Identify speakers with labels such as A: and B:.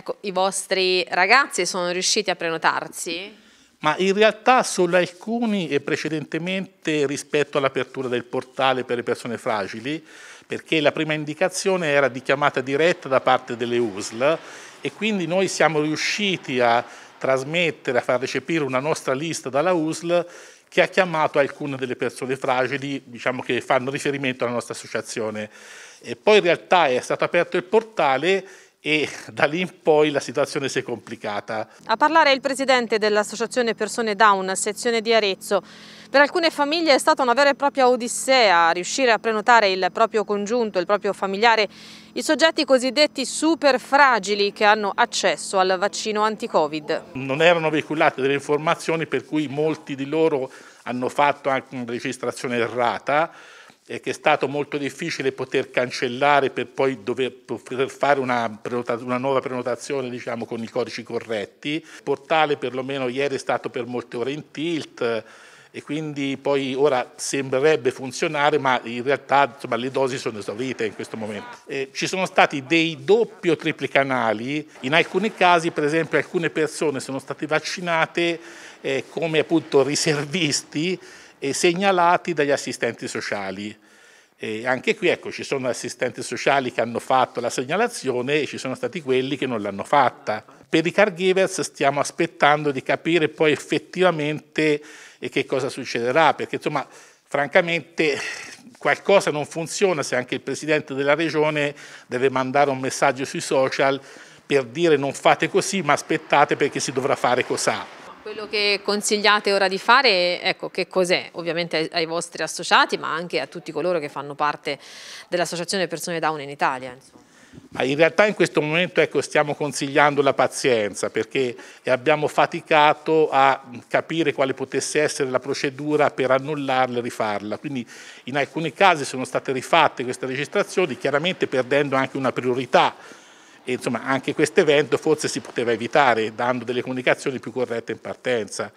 A: Ecco, i vostri ragazzi sono riusciti a prenotarsi?
B: Ma in realtà solo alcuni e precedentemente rispetto all'apertura del portale per le persone fragili, perché la prima indicazione era di chiamata diretta da parte delle USL e quindi noi siamo riusciti a trasmettere, a far recepire una nostra lista dalla USL che ha chiamato alcune delle persone fragili, diciamo che fanno riferimento alla nostra associazione. E poi in realtà è stato aperto il portale e da lì in poi la situazione si è complicata.
C: A parlare il presidente dell'Associazione Persone Down, sezione di Arezzo. Per alcune famiglie è stata una vera e propria odissea riuscire a prenotare il proprio congiunto, il proprio familiare, i soggetti cosiddetti super fragili che hanno accesso al vaccino anti-Covid.
B: Non erano veiculate delle informazioni per cui molti di loro hanno fatto anche una registrazione errata e che è stato molto difficile poter cancellare per poi dover per fare una, una, nuova prenotazione diciamo, con i codici corretti. Il portale perlomeno ieri è stato per molte ore in tilt e quindi poi ora sembrerebbe funzionare, ma in realtà insomma, le dosi sono esaurite in questo momento. Eh, ci sono stati dei doppi o tripli canali, in alcuni casi per esempio alcune persone sono state vaccinate eh, come appunto riservisti e segnalati dagli assistenti sociali. E anche qui ecco, ci sono assistenti sociali che hanno fatto la segnalazione e ci sono stati quelli che non l'hanno fatta. Per i caregivers stiamo aspettando di capire poi effettivamente eh, che cosa succederà, perché insomma francamente qualcosa non funziona se anche il Presidente della Regione deve mandare un messaggio sui social per dire non fate così ma aspettate perché si dovrà fare cos'ha.
A: Quello che consigliate ora di fare, ecco, che cos'è? Ovviamente ai, ai, vostri associati, ma anche a tutti coloro che fanno parte dell'Associazione Persone Down in Italia.
B: Ma in realtà in questo momento ecco, stiamo consigliando la pazienza perché abbiamo faticato a capire quale potesse essere la procedura per annullarla e rifarla. Quindi in alcuni casi sono state rifatte queste registrazioni, chiaramente perdendo anche una priorità e, insomma, anche questo evento forse si poteva evitare dando delle comunicazioni più corrette in partenza.